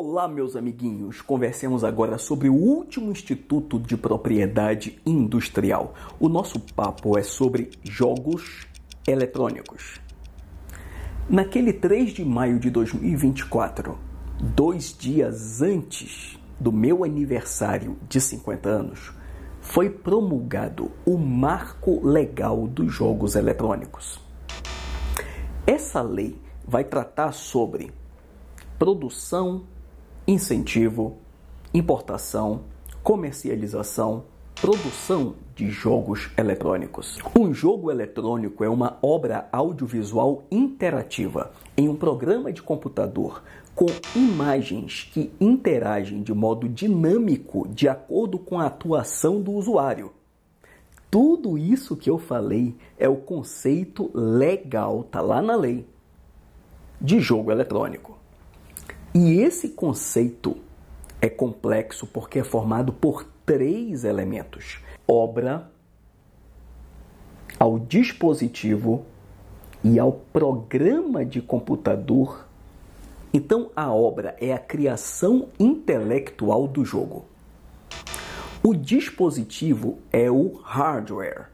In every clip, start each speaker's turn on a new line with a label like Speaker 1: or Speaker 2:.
Speaker 1: Olá, meus amiguinhos! Conversemos agora sobre o último Instituto de Propriedade Industrial. O nosso papo é sobre jogos eletrônicos. Naquele 3 de maio de 2024, dois dias antes do meu aniversário de 50 anos, foi promulgado o Marco Legal dos Jogos Eletrônicos. Essa lei vai tratar sobre produção, incentivo, importação, comercialização, produção de jogos eletrônicos. Um jogo eletrônico é uma obra audiovisual interativa em um programa de computador com imagens que interagem de modo dinâmico de acordo com a atuação do usuário. Tudo isso que eu falei é o conceito legal, tá lá na lei, de jogo eletrônico. E esse conceito é complexo porque é formado por três elementos: obra, ao dispositivo e ao programa de computador. Então, a obra é a criação intelectual do jogo. O dispositivo é o hardware.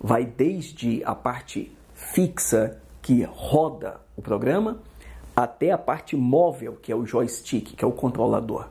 Speaker 1: Vai desde a parte fixa que roda o programa até a parte móvel, que é o joystick, que é o controlador.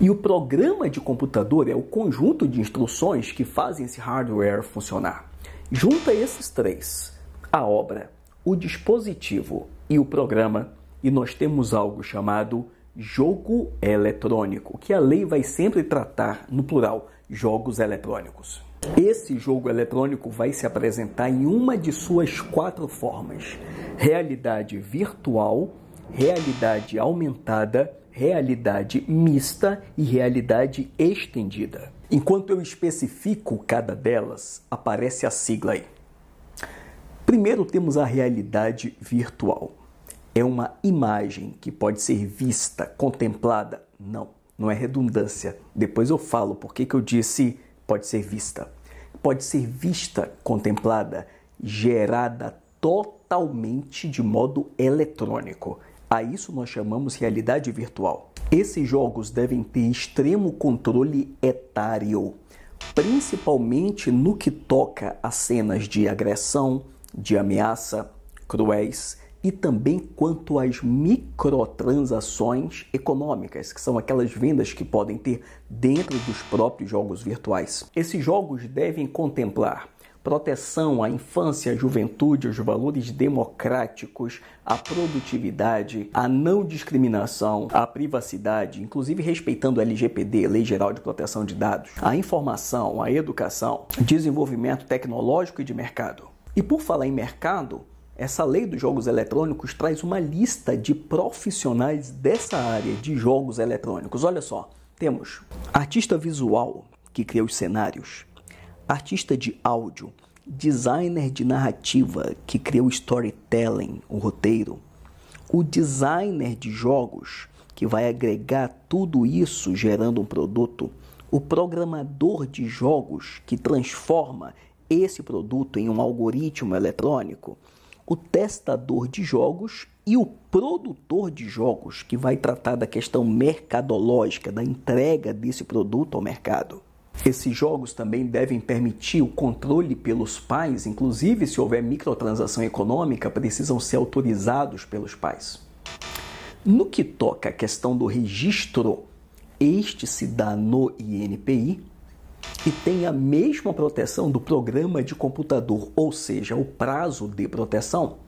Speaker 1: E o programa de computador é o conjunto de instruções que fazem esse hardware funcionar. Junta esses três, a obra, o dispositivo e o programa, e nós temos algo chamado jogo eletrônico, que a lei vai sempre tratar no plural, jogos eletrônicos. Esse jogo eletrônico vai se apresentar em uma de suas quatro formas: realidade virtual, realidade aumentada, realidade mista e realidade estendida. Enquanto eu especifico cada delas, aparece a sigla aí. Primeiro temos a realidade virtual. É uma imagem que pode ser vista, contemplada. Não, não é redundância. Depois eu falo por que eu disse pode ser vista. Pode ser vista, contemplada, gerada totalmente de modo eletrônico. A isso nós chamamos realidade virtual. Esses jogos devem ter extremo controle etário, principalmente no que toca a cenas de agressão, de ameaça, cruéis e também quanto às microtransações econômicas, que são aquelas vendas que podem ter dentro dos próprios jogos virtuais. Esses jogos devem contemplar proteção à infância, à juventude, aos valores democráticos, à produtividade, à não discriminação, à privacidade, inclusive respeitando a LGPD, Lei Geral de Proteção de Dados, à informação, à educação, desenvolvimento tecnológico e de mercado. E por falar em mercado, essa lei dos jogos eletrônicos traz uma lista de profissionais dessa área de jogos eletrônicos. Olha só, temos artista visual, que cria os cenários, artista de áudio, designer de narrativa, que cria o storytelling, o roteiro, o designer de jogos, que vai agregar tudo isso gerando um produto, o programador de jogos, que transforma esse produto em um algoritmo eletrônico o testador de jogos e o produtor de jogos, que vai tratar da questão mercadológica, da entrega desse produto ao mercado. Esses jogos também devem permitir o controle pelos pais, inclusive se houver microtransação econômica, precisam ser autorizados pelos pais. No que toca à questão do registro, este se dá no INPI, e tem a mesma proteção do programa de computador, ou seja, o prazo de proteção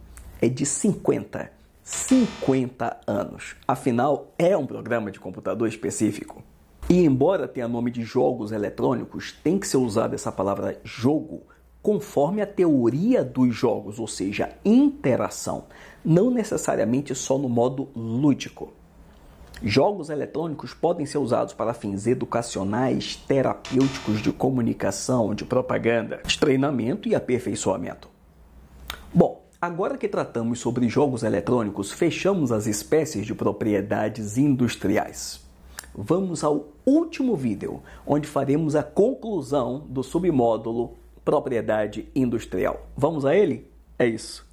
Speaker 1: é de 50, 50 anos. Afinal, é um programa de computador específico. E embora tenha nome de jogos eletrônicos, tem que ser usada essa palavra jogo conforme a teoria dos jogos, ou seja, interação, não necessariamente só no modo lúdico. Jogos eletrônicos podem ser usados para fins educacionais, terapêuticos, de comunicação, de propaganda, de treinamento e aperfeiçoamento. Bom, Agora que tratamos sobre jogos eletrônicos, fechamos as espécies de propriedades industriais. Vamos ao último vídeo, onde faremos a conclusão do submódulo Propriedade Industrial. Vamos a ele? É isso.